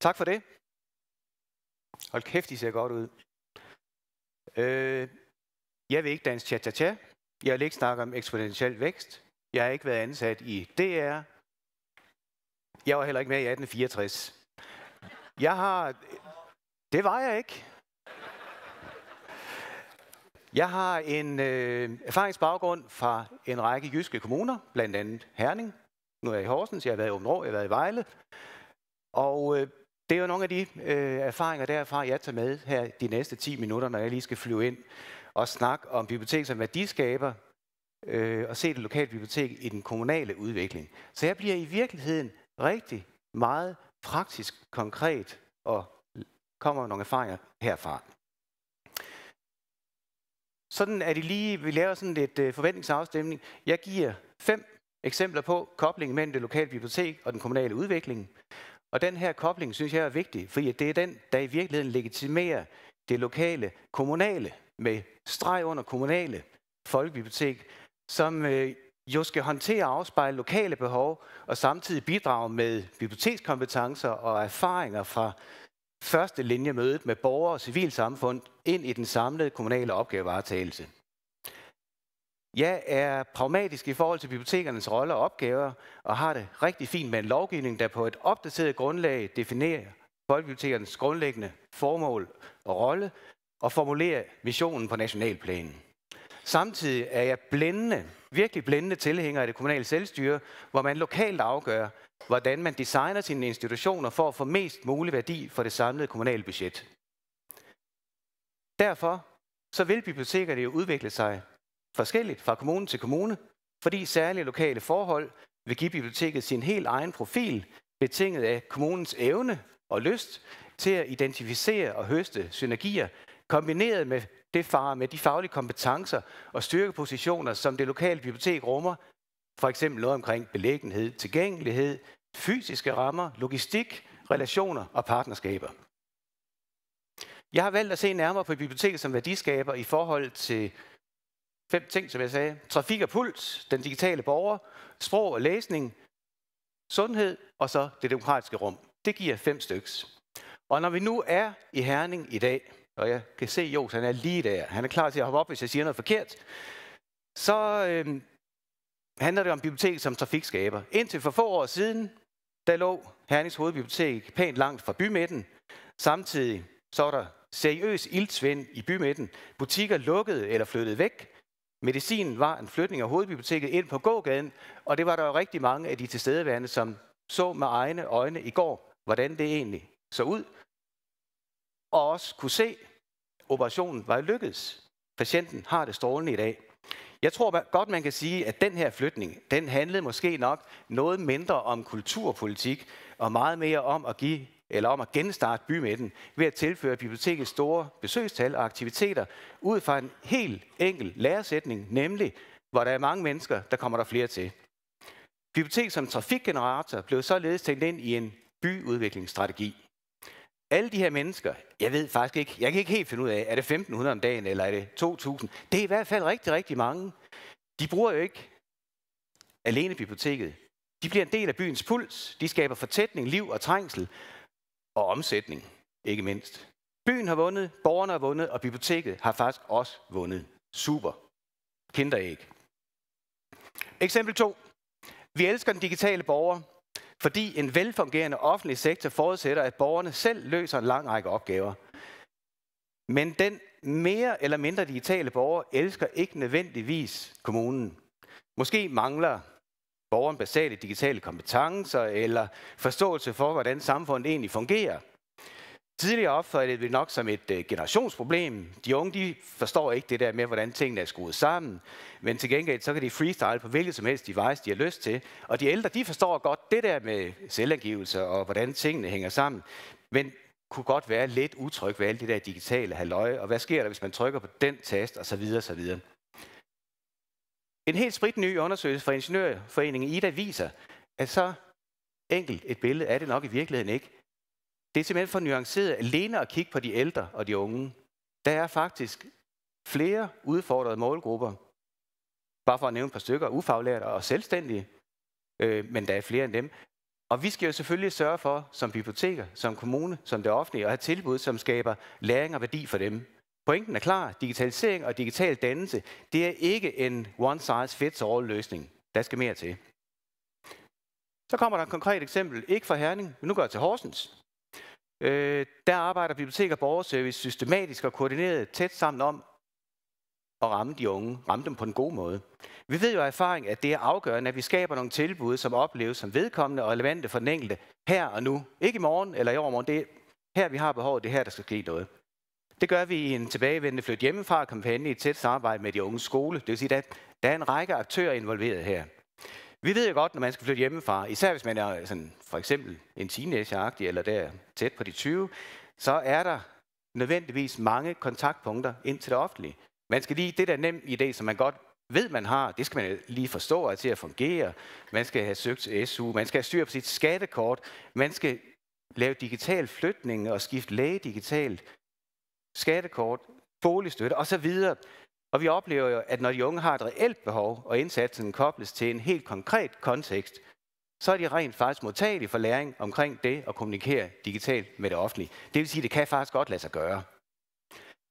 Tak for det. Hold kæft, I ser godt ud. Øh, jeg vil ikke danse cha-cha-cha. Jeg vil ikke snakke om eksponentiel vækst. Jeg har ikke været ansat i DR. Jeg var heller ikke med i 1864. Jeg har... Det var jeg ikke. Jeg har en øh, erfaringsbaggrund fra en række jyske kommuner, blandt andet Herning. Nu er jeg i Horsens, jeg har været i Åbenrå, jeg har været i Vejle. Og øh, det er jo nogle af de øh, erfaringer derfra, jeg tager med her de næste 10 minutter, når jeg lige skal flyve ind og snakke om bibliotek som værdiskaber, øh, og se det lokale bibliotek i den kommunale udvikling. Så jeg bliver i virkeligheden rigtig meget praktisk, konkret og kommer nogle erfaringer herfra. Sådan er det lige, vi laver sådan lidt øh, forventningsafstemning. Jeg giver fem eksempler på koblingen mellem det lokale bibliotek og den kommunale udvikling. Og den her kobling synes jeg er vigtig, fordi det er den, der i virkeligheden legitimerer det lokale kommunale med streg under kommunale folkebibliotek, som øh, jo skal håndtere og afspejle lokale behov og samtidig bidrage med bibliotekskompetencer og erfaringer fra første linje mødet med borgere og civilsamfund ind i den samlede kommunale opgavevaretagelse. Jeg er pragmatisk i forhold til bibliotekernes rolle og opgaver, og har det rigtig fint med en lovgivning, der på et opdateret grundlag definerer folkebibliotekernes grundlæggende formål og rolle, og formulerer visionen på nationalplanen. Samtidig er jeg blændende, virkelig blændende tilhænger af det kommunale selvstyre, hvor man lokalt afgør, hvordan man designer sine institutioner for at få mest mulig værdi for det samlede kommunale budget. Derfor så vil bibliotekerne jo udvikle sig forskelligt fra kommune til kommune, fordi særlige lokale forhold vil give biblioteket sin helt egen profil, betinget af kommunens evne og lyst til at identificere og høste synergier, kombineret med det far med de faglige kompetencer og styrkepositioner, som det lokale bibliotek rummer, for eksempel noget omkring belæggenhed, tilgængelighed, fysiske rammer, logistik, relationer og partnerskaber. Jeg har valgt at se nærmere på biblioteket som værdiskaber i forhold til Fem ting, som jeg sagde. Trafik og puls, den digitale borger, sprog og læsning, sundhed og så det demokratiske rum. Det giver fem styks. Og når vi nu er i Herning i dag, og jeg kan se, Jos, han er lige der. Han er klar til at hoppe op, hvis jeg siger noget forkert. Så øh, handler det om bibliotek som trafikskaber. Indtil for få år siden, der lå Hernings hovedbibliotek pænt langt fra bymidten. Samtidig så var der seriøs ildsvind i bymidten. Butikker lukkede eller flyttede væk. Medicinen var en flytning af hovedbiblioteket ind på gågaden, og det var der jo rigtig mange af de tilstedeværende, som så med egne øjne i går, hvordan det egentlig så ud, og også kunne se, at operationen var lykkedes. Patienten har det strålende i dag. Jeg tror godt, man kan sige, at den her flytning, den handlede måske nok noget mindre om kulturpolitik, og meget mere om at give eller om at genstarte bymidten ved at tilføre bibliotekets store besøgstal og aktiviteter ud fra en helt enkel læresætning, nemlig hvor der er mange mennesker, der kommer der flere til. Biblioteket som trafikgenerator blev således tænkt ind i en byudviklingsstrategi. Alle de her mennesker, jeg ved faktisk ikke, jeg kan ikke helt finde ud af, er det 1.500 om dagen, eller er det 2.000? Det er i hvert fald rigtig, rigtig mange. De bruger jo ikke alene biblioteket. De bliver en del af byens puls, de skaber fortætning, liv og trængsel, og omsætning, ikke mindst. Byen har vundet, borgerne har vundet, og biblioteket har faktisk også vundet. Super. Kinderæg. Eksempel 2. Vi elsker den digitale borger, fordi en velfungerende offentlig sektor forudsætter, at borgerne selv løser en lang række opgaver. Men den mere eller mindre digitale borger elsker ikke nødvendigvis kommunen. Måske mangler borgeren basale digitale kompetencer eller forståelse for, hvordan samfundet egentlig fungerer. Tidligere opfattede vi nok som et øh, generationsproblem. De unge de forstår ikke det der med, hvordan tingene er skruet sammen, men til gengæld så kan de freestyle på hvilket som helst device, de har lyst til. Og de ældre de forstår godt det der med selvangivelse og hvordan tingene hænger sammen, men kunne godt være lidt utryg ved alt det der digitale halløj, og hvad sker der, hvis man trykker på den tast, og så videre, og så videre. En helt spritny undersøgelse fra Ingeniørforeningen IDA viser, at så enkelt et billede er det nok i virkeligheden ikke. Det er simpelthen for nuanceret alene at kigge på de ældre og de unge. Der er faktisk flere udfordrede målgrupper, bare for at nævne et par stykker, ufaglærte og selvstændige, øh, men der er flere end dem. Og vi skal jo selvfølgelig sørge for, som biblioteker, som kommune, som det offentlige, at have tilbud, som skaber læring og værdi for dem. Pointen er klar. Digitalisering og digital dannelse, det er ikke en one size fits all løsning. Der skal mere til. Så kommer der et konkret eksempel, ikke fra Herning, men nu går jeg til Horsens. Øh, der arbejder Bibliotek og Borgerservice systematisk og koordineret tæt sammen om at ramme de unge, ramme dem på en god måde. Vi ved jo af erfaring, at det er afgørende, at vi skaber nogle tilbud, som opleves som vedkommende og relevante for den enkelte her og nu. Ikke i morgen eller i overmorgen. Det er her, vi har behov, Det er her, der skal ske noget. Det gør vi i en tilbagevendende flyt hjemmefra-kampagne i tæt samarbejde med de unge skole. Det vil sige, at der er en række aktører involveret her. Vi ved jo godt, når man skal flytte hjemmefra, især hvis man er sådan, for eksempel en teenager eller der tæt på de 20, så er der nødvendigvis mange kontaktpunkter ind til det offentlige. Man skal lige det der nem idé, som man godt ved, man har, det skal man lige forstå og til at fungere. Man skal have søgt SU, man skal have styr på sit skattekort, man skal lave digital flytning og skifte læge digitalt skattekort, boligstøtte osv. Og vi oplever jo, at når de unge har et reelt behov, og indsatsen kobles til en helt konkret kontekst, så er de rent faktisk modtagelige for læring omkring det at kommunikere digitalt med det offentlige. Det vil sige, at det kan faktisk godt lade sig gøre.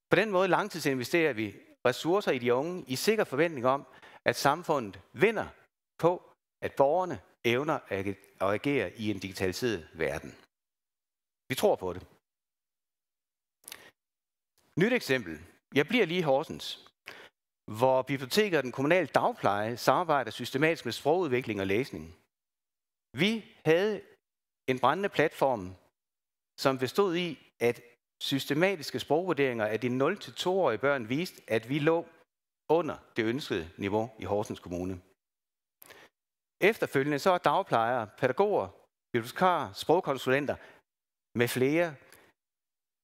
På den måde langtidsinvesterer vi ressourcer i de unge i sikker forventning om, at samfundet vinder på, at borgerne evner at agere i en digitaliseret verden. Vi tror på det. Nyt eksempel. Jeg bliver lige i Horsens, hvor biblioteket og den kommunale dagpleje samarbejder systematisk med sprogudvikling og læsning. Vi havde en brændende platform, som bestod i, at systematiske sprogvurderinger af de 0-2-årige børn viste, at vi lå under det ønskede niveau i Horsens Kommune. Efterfølgende så er dagplejere, pædagoger, bibliotekarer, sprogkonsulenter med flere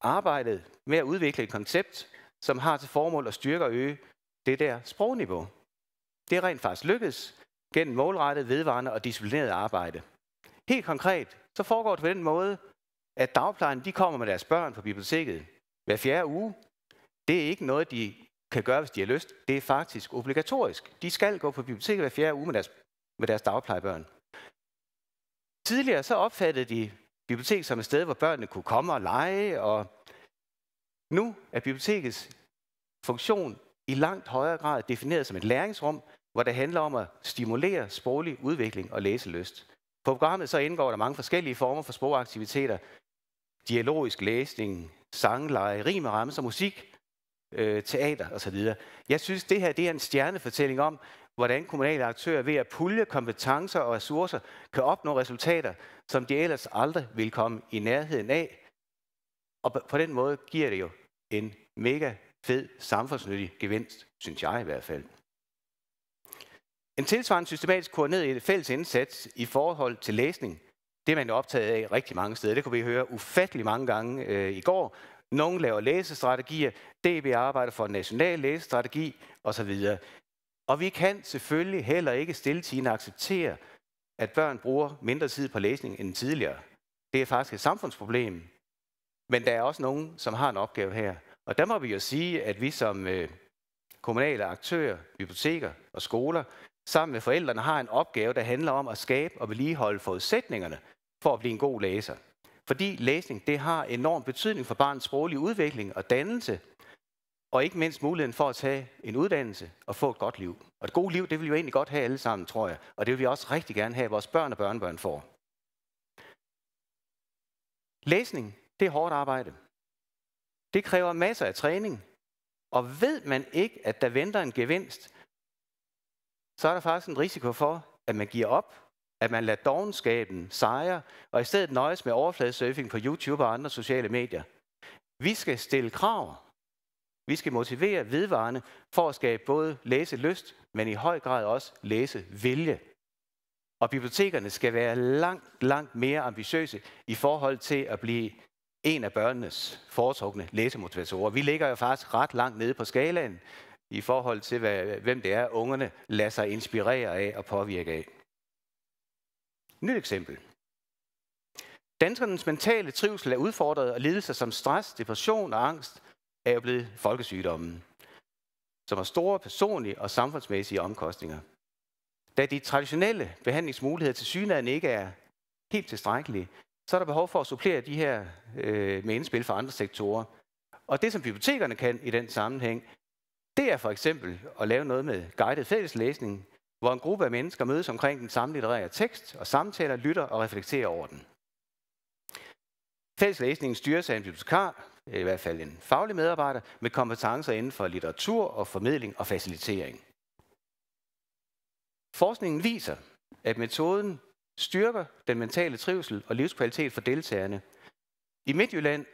arbejdet med at udvikle et koncept, som har til formål at styrke og øge det der sprogniveau. Det er rent faktisk lykkedes gennem målrettet, vedvarende og disciplineret arbejde. Helt konkret, så foregår det på den måde, at dagplejen de kommer med deres børn på biblioteket hver fjerde uge. Det er ikke noget, de kan gøre, hvis de har lyst. Det er faktisk obligatorisk. De skal gå på biblioteket hver fjerde uge med deres, med deres dagplejebørn. Tidligere så opfattede de bibliotek som et sted, hvor børnene kunne komme og lege og nu er bibliotekets funktion i langt højere grad defineret som et læringsrum, hvor det handler om at stimulere sproglig udvikling og læselyst. På programmet så indgår der mange forskellige former for sprogaktiviteter. Dialogisk læsning, sangleje, rim og ramser, musik, øh, teater osv. Jeg synes, det her det er en stjernefortælling om, hvordan kommunale aktører ved at pulje kompetencer og ressourcer kan opnå resultater, som de ellers aldrig vil komme i nærheden af, og på den måde giver det jo en mega fed samfundsnyttig gevinst, synes jeg i hvert fald. En tilsvarende systematisk koordineret fælles indsats i forhold til læsning, det er man jo optaget af rigtig mange steder. Det kunne vi høre ufattelig mange gange øh, i går. Nogle laver læsestrategier, DB arbejder for en national læsestrategi osv. Og vi kan selvfølgelig heller ikke stilletigende acceptere, at børn bruger mindre tid på læsning end tidligere. Det er faktisk et samfundsproblem, men der er også nogen, som har en opgave her. Og der må vi jo sige, at vi som øh, kommunale aktører, biblioteker og skoler, sammen med forældrene har en opgave, der handler om at skabe og vedligeholde forudsætningerne for at blive en god læser. Fordi læsning det har enorm betydning for barnets sproglige udvikling og dannelse, og ikke mindst muligheden for at tage en uddannelse og få et godt liv. Og et godt liv, det vil vi jo egentlig godt have alle sammen, tror jeg. Og det vil vi også rigtig gerne have, at vores børn og børnebørn får. Læsning det er hårdt arbejde. Det kræver masser af træning. Og ved man ikke, at der venter en gevinst, så er der faktisk en risiko for, at man giver op, at man lader dogenskaben sejre, og i stedet nøjes med overfladesurfing på YouTube og andre sociale medier. Vi skal stille krav. Vi skal motivere vedvarende for at skabe både læselyst, men i høj grad også læsevilje. Og bibliotekerne skal være langt, langt mere ambitiøse i forhold til at blive en af børnenes foretrukne læsemotivatorer. Vi ligger jo faktisk ret langt nede på skalaen i forhold til, hvad, hvem det er, ungerne lader sig inspirere af og påvirke af. Nyt eksempel. Danskernes mentale trivsel er udfordret, og lidelser som stress, depression og angst er jo blevet folkesygdomme, som har store personlige og samfundsmæssige omkostninger. Da de traditionelle behandlingsmuligheder til synligheden ikke er helt tilstrækkelige, så er der behov for at supplere de her øh, med indspil fra andre sektorer. Og det, som bibliotekerne kan i den sammenhæng, det er for eksempel at lave noget med guided fælleslæsning, hvor en gruppe af mennesker mødes omkring den samme litterære tekst og samtaler, lytter og reflekterer over den. Fælleslæsningen styres af en bibliotekar, i hvert fald en faglig medarbejder, med kompetencer inden for litteratur og formidling og facilitering. Forskningen viser, at metoden styrker den mentale trivsel og livskvalitet for deltagerne. I Midtjylland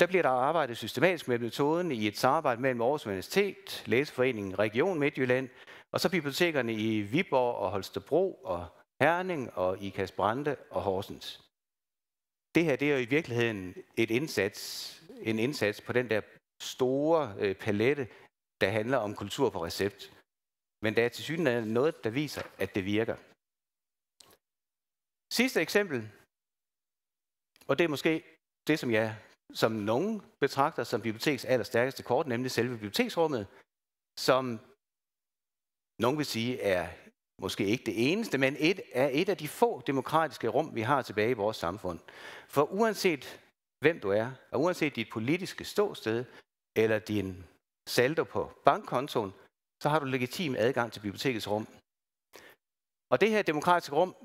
der bliver der arbejdet systematisk med metoden i et samarbejde mellem Aarhus Universitet, Læseforeningen Region Midtjylland, og så bibliotekerne i Viborg og Holstebro og Herning og i Brande og Horsens. Det her det er jo i virkeligheden et indsats, en indsats på den der store øh, palette, der handler om kultur på recept. Men der er til synligheden noget, der viser, at det virker. Sidste eksempel, og det er måske det, som jeg som nogen betragter som bibliotekets allerstærkeste kort, nemlig selve biblioteksrummet, som nogen vil sige er måske ikke det eneste, men et, er et af de få demokratiske rum, vi har tilbage i vores samfund. For uanset hvem du er, og uanset dit politiske ståsted, eller din saldo på bankkontoen, så har du legitim adgang til bibliotekets rum. Og det her demokratiske rum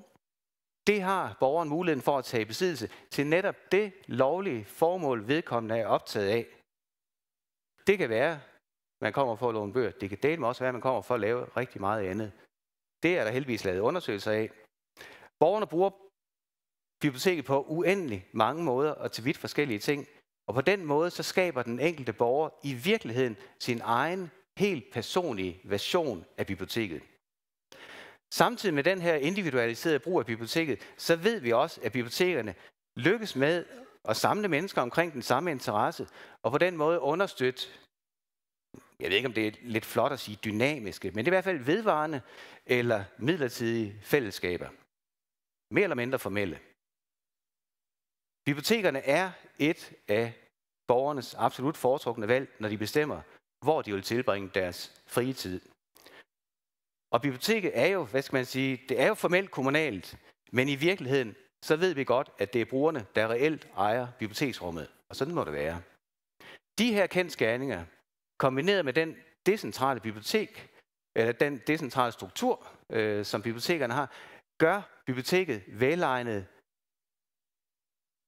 det har borgeren muligheden for at tage besiddelse til netop det lovlige formål, vedkommende er optaget af. Det kan være, man kommer for at låne bøger. Det kan dele med også være, at man kommer for at lave rigtig meget andet. Det er der heldigvis lavet undersøgelser af. Borgerne bruger biblioteket på uendelig mange måder og til vidt forskellige ting. Og på den måde så skaber den enkelte borger i virkeligheden sin egen helt personlige version af biblioteket. Samtidig med den her individualiserede brug af biblioteket, så ved vi også, at bibliotekerne lykkes med at samle mennesker omkring den samme interesse, og på den måde understøtte, jeg ved ikke om det er lidt flot at sige dynamiske, men det er i hvert fald vedvarende eller midlertidige fællesskaber. Mere eller mindre formelle. Bibliotekerne er et af borgernes absolut foretrukne valg, når de bestemmer, hvor de vil tilbringe deres frie tid. Og biblioteket er jo, hvad skal man sige, det er jo formelt kommunalt, men i virkeligheden, så ved vi godt, at det er brugerne, der reelt ejer biblioteksrummet. Og sådan må det være. De her kendskærninger, kombineret med den decentrale bibliotek, eller den decentrale struktur, øh, som bibliotekerne har, gør biblioteket velegnet,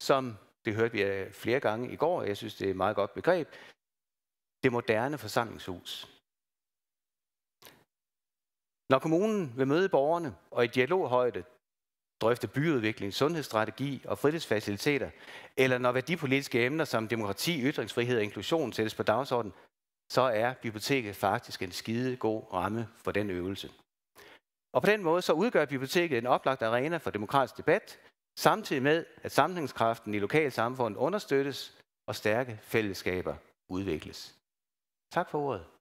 som det hørte vi øh, flere gange i går, og jeg synes, det er et meget godt begreb, det moderne forsamlingshus. Når kommunen vil møde borgerne og i dialoghøjde drøfte byudvikling, sundhedsstrategi og fritidsfaciliteter, eller når værdipolitiske emner som demokrati, ytringsfrihed og inklusion sættes på dagsordenen, så er biblioteket faktisk en skide god ramme for den øvelse. Og på den måde så udgør biblioteket en oplagt arena for demokratisk debat, samtidig med, at sammenhængskraften i lokalsamfundet understøttes og stærke fællesskaber udvikles. Tak for ordet.